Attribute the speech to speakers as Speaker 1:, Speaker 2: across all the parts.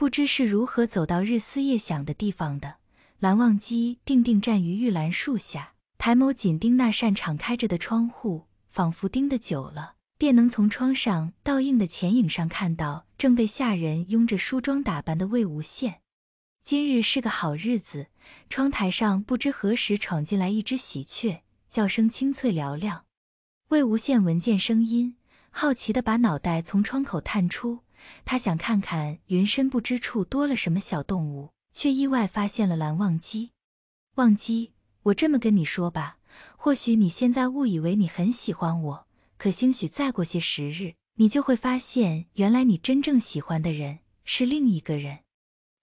Speaker 1: 不知是如何走到日思夜想的地方的，蓝忘机定定站于玉兰树下，抬眸紧盯那扇敞开着的窗户，仿佛盯得久了，便能从窗上倒映的倩影上看到正被下人拥着梳妆打扮的魏无羡。今日是个好日子，窗台上不知何时闯进来一只喜鹊，叫声清脆嘹亮。魏无羡闻见声音，好奇地把脑袋从窗口探出。他想看看云深不知处多了什么小动物，却意外发现了蓝忘机。忘机，我这么跟你说吧，或许你现在误以为你很喜欢我，可兴许再过些时日，你就会发现，原来你真正喜欢的人是另一个人。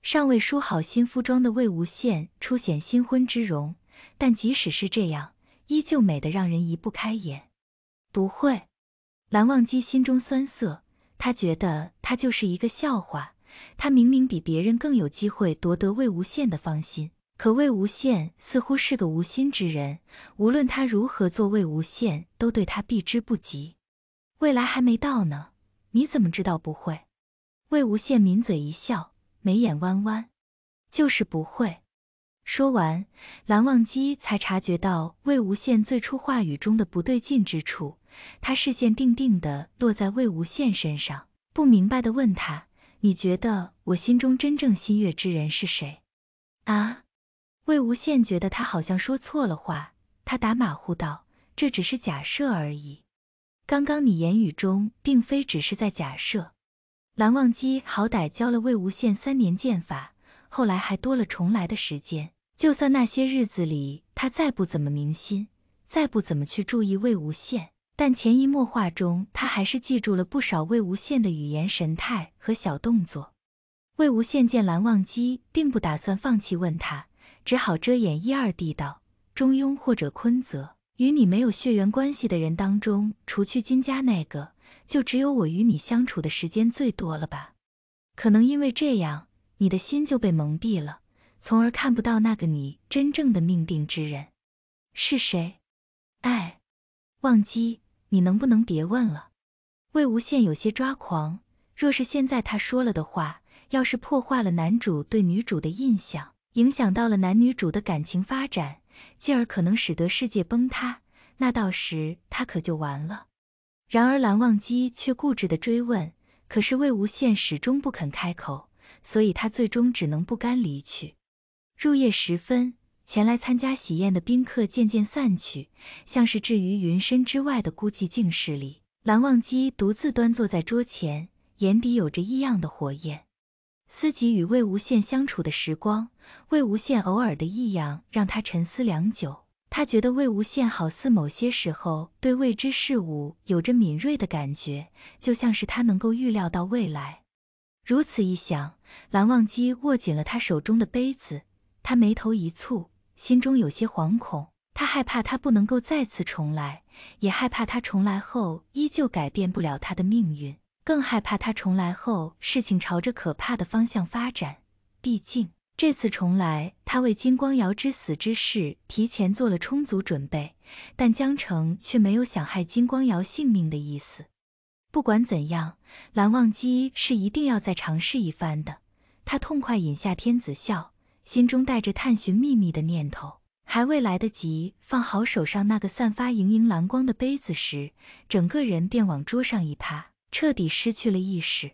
Speaker 1: 尚未梳好新服装的魏无羡初显新婚之容，但即使是这样，依旧美得让人移不开眼。不会，蓝忘机心中酸涩。他觉得他就是一个笑话，他明明比别人更有机会夺得魏无羡的芳心，可魏无羡似乎是个无心之人，无论他如何做，魏无羡都对他避之不及。未来还没到呢，你怎么知道不会？魏无羡抿嘴一笑，眉眼弯弯，就是不会。说完，蓝忘机才察觉到魏无羡最初话语中的不对劲之处。他视线定定的落在魏无羡身上，不明白的问他：“你觉得我心中真正心悦之人是谁？”啊！魏无羡觉得他好像说错了话，他打马虎道：“这只是假设而已。”刚刚你言语中并非只是在假设。蓝忘机好歹教了魏无羡三年剑法，后来还多了重来的时间。就算那些日子里他再不怎么明心，再不怎么去注意魏无羡。但潜移默化中，他还是记住了不少魏无羡的语言、神态和小动作。魏无羡见蓝忘机并不打算放弃，问他，只好遮掩一二地道：“中庸或者坤泽，与你没有血缘关系的人当中，除去金家那个，就只有我与你相处的时间最多了吧？可能因为这样，你的心就被蒙蔽了，从而看不到那个你真正的命定之人是谁。哎，忘机。”你能不能别问了？魏无羡有些抓狂。若是现在他说了的话，要是破坏了男主对女主的印象，影响到了男女主的感情发展，进而可能使得世界崩塌，那到时他可就完了。然而蓝忘机却固执地追问，可是魏无羡始终不肯开口，所以他最终只能不甘离去。入夜时分。前来参加喜宴的宾客渐渐散去，像是置于云深之外的孤寂静室里。蓝忘机独自端坐在桌前，眼底有着异样的火焰。思及与魏无羡相处的时光，魏无羡偶尔的异样让他沉思良久。他觉得魏无羡好似某些时候对未知事物有着敏锐的感觉，就像是他能够预料到未来。如此一想，蓝忘机握紧了他手中的杯子，他眉头一蹙。心中有些惶恐，他害怕他不能够再次重来，也害怕他重来后依旧改变不了他的命运，更害怕他重来后事情朝着可怕的方向发展。毕竟这次重来，他为金光瑶之死之事提前做了充足准备，但江澄却没有想害金光瑶性命的意思。不管怎样，蓝忘机是一定要再尝试一番的。他痛快饮下天子笑。心中带着探寻秘密的念头，还未来得及放好手上那个散发莹莹蓝光的杯子时，整个人便往桌上一趴，彻底失去了意识。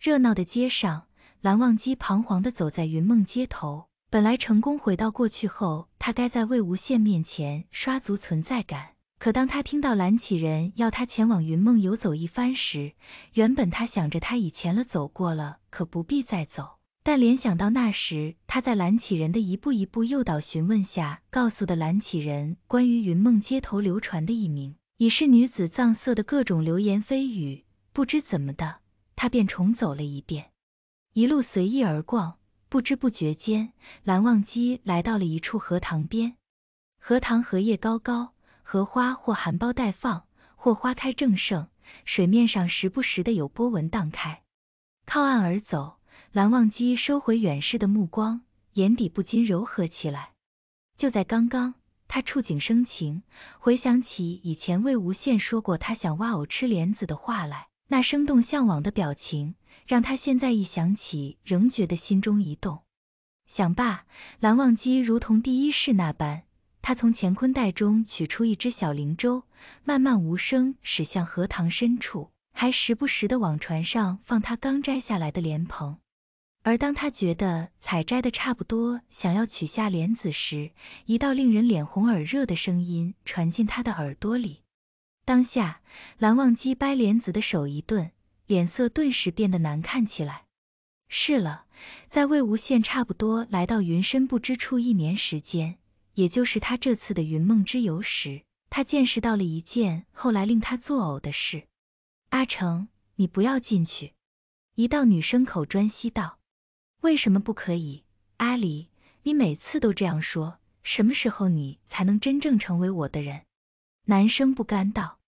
Speaker 1: 热闹的街上，蓝忘机彷徨地走在云梦街头。本来成功回到过去后，他该在魏无羡面前刷足存在感。可当他听到蓝启人要他前往云梦游走一番时，原本他想着他以前了走过了，可不必再走。但联想到那时，他在蓝启人的一步一步诱导询问下，告诉的蓝启人关于云梦街头流传的一名已是女子藏色的各种流言蜚语。不知怎么的，他便重走了一遍，一路随意而逛，不知不觉间，蓝忘机来到了一处荷塘边。荷塘荷叶高高，荷花或含苞待放，或花开正盛，水面上时不时的有波纹荡开。靠岸而走。蓝忘机收回远视的目光，眼底不禁柔和起来。就在刚刚，他触景生情，回想起以前魏无羡说过他想挖藕吃莲子的话来，那生动向往的表情，让他现在一想起，仍觉得心中一动。想罢，蓝忘机如同第一世那般，他从乾坤袋中取出一只小灵舟，慢慢无声驶向荷塘深处，还时不时地往船上放他刚摘下来的莲蓬。而当他觉得采摘的差不多，想要取下莲子时，一道令人脸红耳热的声音传进他的耳朵里。当下，蓝忘机掰莲子的手一顿，脸色顿时变得难看起来。是了，在魏无羡差不多来到云深不知处一年时间，也就是他这次的云梦之游时，他见识到了一件后来令他作呕的事。阿成，你不要进去！一道女声口专吸道。为什么不可以？阿里，你每次都这样说，什么时候你才能真正成为我的人？男生不甘道。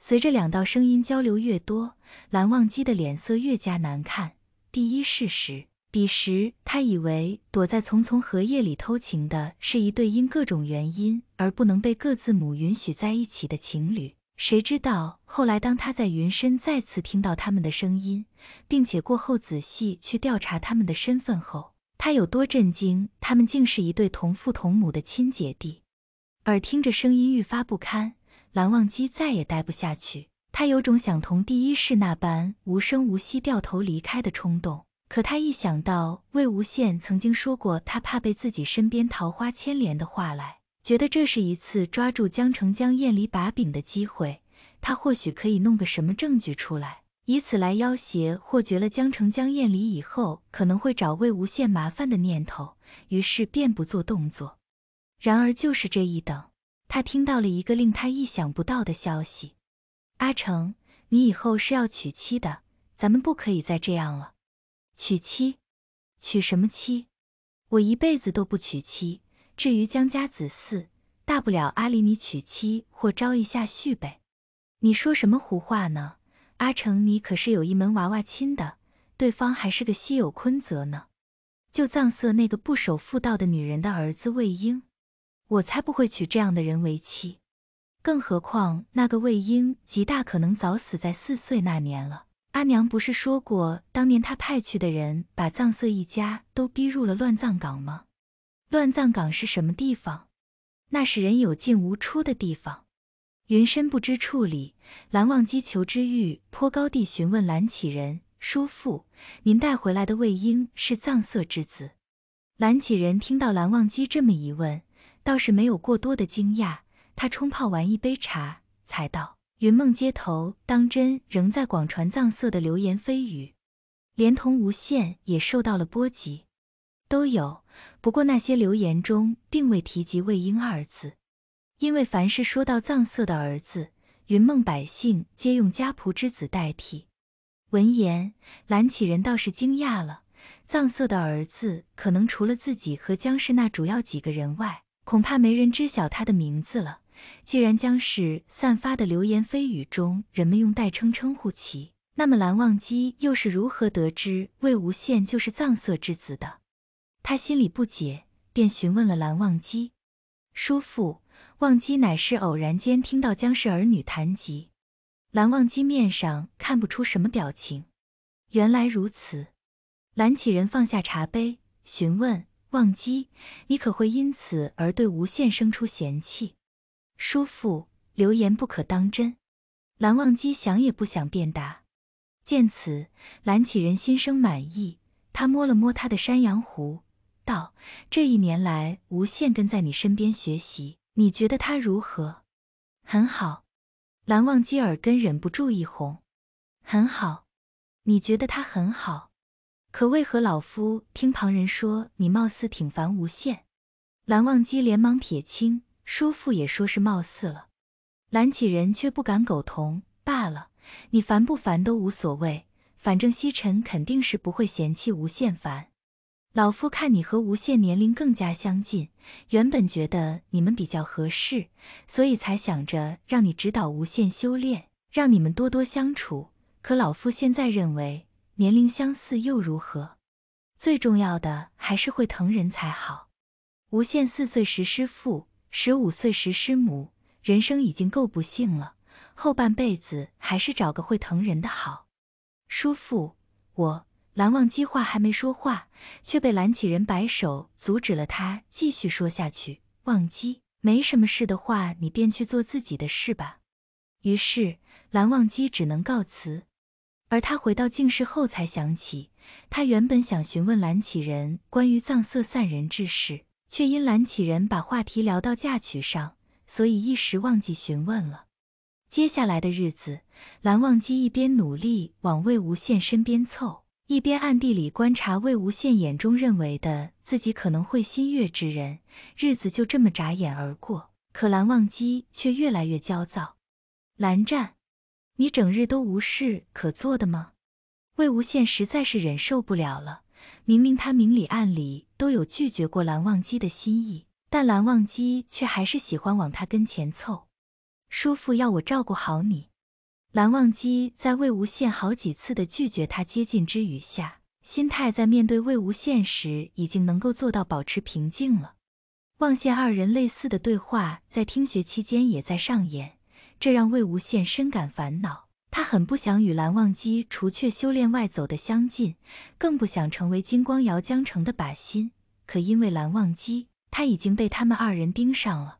Speaker 1: 随着两道声音交流越多，蓝忘机的脸色越加难看。第一事实，彼时他以为躲在丛丛荷叶里偷情的是一对因各种原因而不能被各自母允许在一起的情侣。谁知道后来，当他在云深再次听到他们的声音，并且过后仔细去调查他们的身份后，他有多震惊？他们竟是一对同父同母的亲姐弟，耳听着声音愈发不堪，蓝忘机再也待不下去。他有种想同第一世那般无声无息掉头离开的冲动，可他一想到魏无羡曾经说过他怕被自己身边桃花牵连的话来。觉得这是一次抓住江澄、江燕离把柄的机会，他或许可以弄个什么证据出来，以此来要挟或绝了江澄、江燕离以后可能会找魏无羡麻烦的念头。于是便不做动作。然而就是这一等，他听到了一个令他意想不到的消息：“阿成，你以后是要娶妻的，咱们不可以再这样了。”“娶妻？娶什么妻？我一辈子都不娶妻。”至于江家子嗣，大不了阿离你娶妻或招一下婿呗。你说什么胡话呢？阿成，你可是有一门娃娃亲的，对方还是个稀有坤泽呢。就藏色那个不守妇道的女人的儿子魏婴，我才不会娶这样的人为妻。更何况那个魏婴极大可能早死在四岁那年了。阿娘不是说过，当年他派去的人把藏色一家都逼入了乱葬岗吗？乱葬岗是什么地方？那是人有进无出的地方。云深不知处里，蓝忘机求知欲颇高地询问蓝启人：“叔父，您带回来的魏婴是藏色之子？”蓝启人听到蓝忘机这么一问，倒是没有过多的惊讶。他冲泡完一杯茶，才道：“云梦街头，当真仍在广传藏色的流言蜚语，连同无限也受到了波及。”都有，不过那些流言中并未提及魏婴二字，因为凡是说到藏色的儿子，云梦百姓皆用家仆之子代替。闻言，蓝启人倒是惊讶了：藏色的儿子，可能除了自己和江氏那主要几个人外，恐怕没人知晓他的名字了。既然江氏散发的流言蜚语中，人们用代称称呼其，那么蓝忘机又是如何得知魏无羡就是藏色之子的？他心里不解，便询问了蓝忘机：“叔父，忘机乃是偶然间听到江氏儿女谈及。”蓝忘机面上看不出什么表情。原来如此。蓝启仁放下茶杯，询问忘机：“你可会因此而对无限生出嫌弃？”叔父，流言不可当真。蓝忘机想也不想便答。见此，蓝启人心生满意。他摸了摸他的山羊胡。道：“这一年来，无限跟在你身边学习，你觉得他如何？很好。”蓝忘机耳根忍不住一红，“很好，你觉得他很好？可为何老夫听旁人说你貌似挺烦无限？”蓝忘机连忙撇清：“叔父也说是貌似了。”蓝启人却不敢苟同：“罢了，你烦不烦都无所谓，反正西沉肯定是不会嫌弃无限烦。”老夫看你和无限年龄更加相近，原本觉得你们比较合适，所以才想着让你指导无限修炼，让你们多多相处。可老夫现在认为，年龄相似又如何？最重要的还是会疼人才好。无限四岁时失父，十五岁时失母，人生已经够不幸了，后半辈子还是找个会疼人的好。叔父，我。蓝忘机话还没说话，却被蓝启人摆手阻止了。他继续说下去，忘机，没什么事的话，你便去做自己的事吧。于是蓝忘机只能告辞。而他回到静室后，才想起他原本想询问蓝启人关于藏色散人之事，却因蓝启人把话题聊到嫁娶上，所以一时忘记询问了。接下来的日子，蓝忘机一边努力往魏无羡身边凑。一边暗地里观察魏无羡眼中认为的自己可能会心悦之人，日子就这么眨眼而过。可蓝忘机却越来越焦躁。蓝湛，你整日都无事可做的吗？魏无羡实在是忍受不了了。明明他明里暗里都有拒绝过蓝忘机的心意，但蓝忘机却还是喜欢往他跟前凑。叔父要我照顾好你。蓝忘机在魏无羡好几次的拒绝他接近之余下，心态在面对魏无羡时已经能够做到保持平静了。忘羡二人类似的对话在听学期间也在上演，这让魏无羡深感烦恼。他很不想与蓝忘机除却修炼外走得相近，更不想成为金光瑶江澄的靶心。可因为蓝忘机，他已经被他们二人盯上了。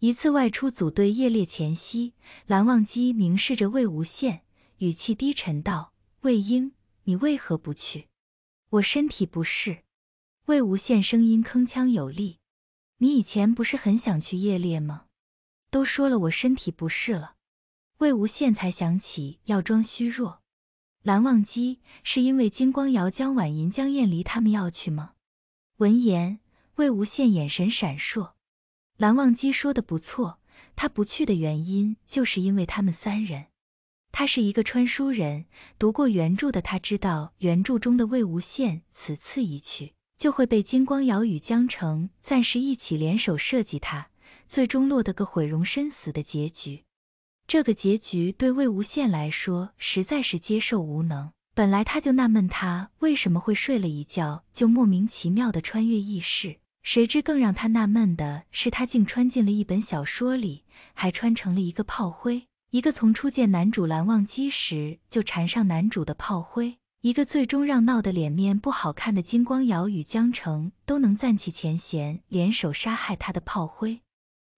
Speaker 1: 一次外出组队夜猎前夕，蓝忘机凝视着魏无羡，语气低沉道：“魏婴，你为何不去？我身体不适。”魏无羡声音铿锵有力：“你以前不是很想去夜猎吗？都说了我身体不适了。”魏无羡才想起要装虚弱。蓝忘机是因为金光瑶、江晚莹、江厌离他们要去吗？闻言，魏无羡眼神闪烁。蓝忘机说的不错，他不去的原因就是因为他们三人。他是一个穿书人，读过原著的，他知道原著中的魏无羡此次一去，就会被金光瑶与江澄暂时一起联手设计，他最终落得个毁容身死的结局。这个结局对魏无羡来说实在是接受无能。本来他就纳闷，他为什么会睡了一觉就莫名其妙的穿越异世。谁知更让他纳闷的是，他竟穿进了一本小说里，还穿成了一个炮灰，一个从初见男主蓝忘机时就缠上男主的炮灰，一个最终让闹得脸面不好看的金光瑶与江澄都能暂起前嫌，联手杀害他的炮灰。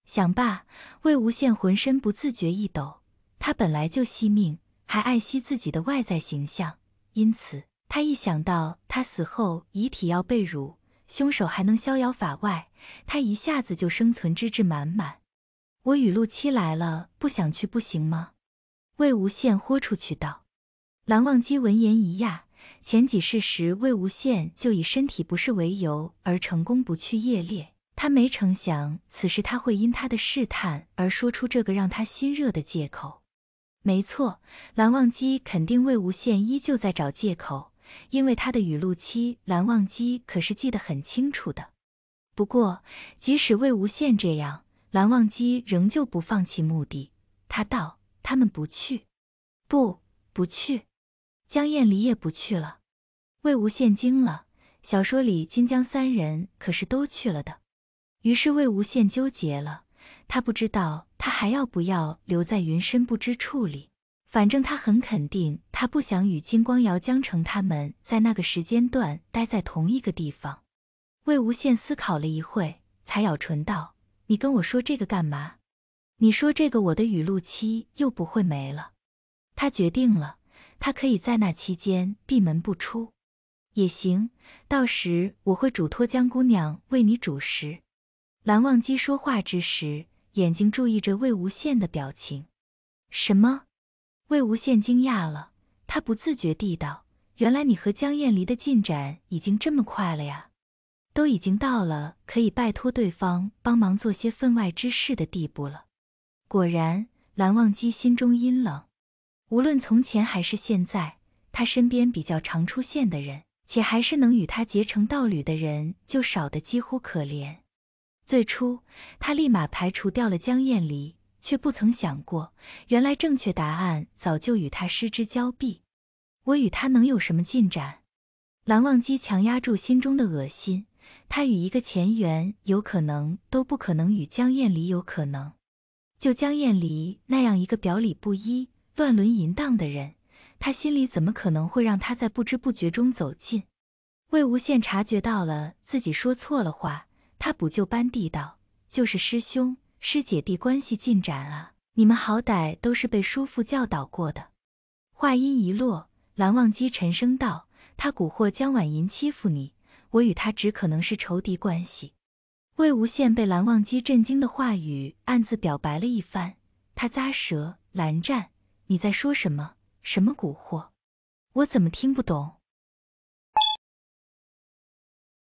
Speaker 1: 想罢，魏无羡浑身不自觉一抖，他本来就惜命，还爱惜自己的外在形象，因此他一想到他死后遗体要被辱。凶手还能逍遥法外，他一下子就生存之志满满。我雨露七来了，不想去不行吗？魏无羡豁出去道。蓝忘机闻言一讶，前几世时魏无羡就以身体不适为由而成功不去夜猎，他没成想此时他会因他的试探而说出这个让他心热的借口。没错，蓝忘机肯定魏无羡依旧在找借口。因为他的雨露期，蓝忘机可是记得很清楚的。不过，即使魏无羡这样，蓝忘机仍旧不放弃目的。他道：“他们不去，不不去，江厌离也不去了。”魏无羡惊了。小说里金江三人可是都去了的。于是魏无羡纠结了。他不知道他还要不要留在云深不知处里。反正他很肯定。他不想与金光瑶、江澄他们在那个时间段待在同一个地方。魏无羡思考了一会，才咬唇道：“你跟我说这个干嘛？你说这个，我的雨露期又不会没了。”他决定了，他可以在那期间闭门不出，也行。到时我会嘱托江姑娘为你煮食。蓝忘机说话之时，眼睛注意着魏无羡的表情。什么？魏无羡惊讶了。他不自觉地道：“原来你和江晏离的进展已经这么快了呀，都已经到了可以拜托对方帮忙做些分外之事的地步了。”果然，蓝忘机心中阴冷。无论从前还是现在，他身边比较常出现的人，且还是能与他结成道侣的人，就少得几乎可怜。最初，他立马排除掉了江晏离。却不曾想过，原来正确答案早就与他失之交臂。我与他能有什么进展？蓝忘机强压住心中的恶心。他与一个前缘，有可能都不可能与江厌离有可能。就江厌离那样一个表里不一、乱伦淫荡的人，他心里怎么可能会让他在不知不觉中走近？魏无羡察觉到了自己说错了话，他补救般地道：“就是师兄。”师姐弟关系进展啊！你们好歹都是被叔父教导过的。话音一落，蓝忘机沉声道：“他蛊惑江婉银欺负你，我与他只可能是仇敌关系。”魏无羡被蓝忘机震惊的话语暗自表白了一番，他咂舌：“蓝湛，你在说什么？什么蛊惑？我怎么听不懂？”